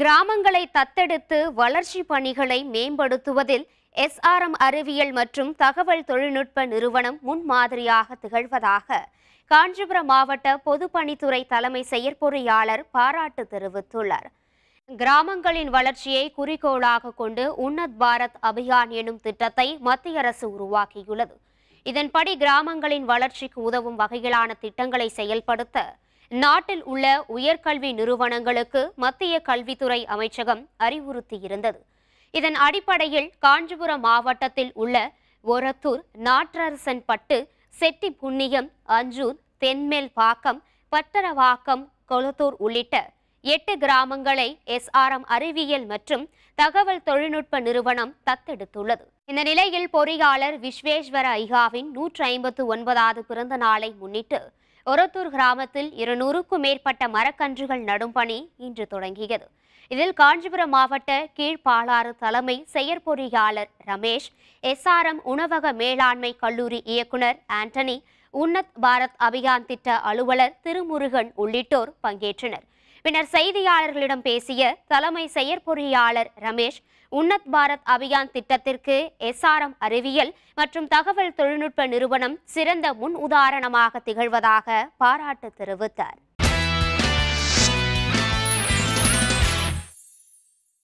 கிராமங்களை தத்தெடுத்து வளர்ச்சி பணிகளை மேம்படுத்துவதில் எஸ்ஆர்எம் அறிவியல் மற்றும் தகவல் தொழில்நுட்ப நிறுவனம் முன்மாதிரியாக திகழ்வதாக காஞ்சிபுரம் மாவட்ட பொதுப்பணித்துறை தலைமை செயற்பொறியாளர் பாராட்டு தெரிவித்துள்ளார் கிராமங்களின் வளர்ச்சியை குறிக்கோளாக கொண்டு உன்னத் பாரத் அபியான் எனும் திட்டத்தை மத்திய அரசு உருவாக்கியுள்ளது இதன்படி கிராமங்களின் வளர்ச்சிக்கு உதவும் வகையிலான திட்டங்களை செயல்படுத்த நாட்டில் உள்ள உயர்கல்வி நிறுவனங்களுக்கு மத்திய கல்வித்துறை அமைச்சகம் அறிவுறுத்தியிருந்தது இதன் அடிப்படையில் காஞ்சிபுரம் மாவட்டத்தில் உள்ள ஒரத்தூர் நாற்றரசன் பட்டு செட்டி புண்ணியம் அஞ்சூர் தென்மேல் பாக்கம் பட்டரவாக்கம் கொளத்தூர் உள்ளிட்ட எட்டு கிராமங்களை எஸ்ஆர்எம் அறிவியல் மற்றும் தகவல் தொழில்நுட்ப நிறுவனம் தத்தெடுத்துள்ளது இந்த நிலையில் பொறியாளர் விஸ்வேஸ்வர ஐகாவின் நூற்றி ஐம்பத்து ஒன்பதாவது பிறந்த நாளை முன்னிட்டு ஒரத்தூர் கிராமத்தில் இருநூறுக்கும் மேற்பட்ட மரக்கன்றுகள் நடும் பணி இன்று தொடங்கியது இதில் காஞ்சிபுரம் மாவட்ட கீழ்ப்பாளாறு தலைமை செயற்பொறியாளர் ரமேஷ் எஸ்ஆர்எம் உணவக மேலாண்மை கல்லூரி இயக்குனர் ஆண்டனி உன்னத் பாரத் அபியான் திட்ட அலுவலர் திருமுருகன் உள்ளிட்டோர் பங்கேற்றனர் பின்னர் செய்தியாளர்களிடம் பேசிய தலைமை செயற்பொறியாளர் ரமேஷ் உன்னத் பாரத் அபியான் திட்டத்திற்கு எஸ்ஆர்எம் அறிவியல் மற்றும் தகவல் தொழில்நுட்ப நிறுவனம் சிறந்த முன் உதாரணமாக திகழ்வதாக பாராட்டு தெரிவித்தார்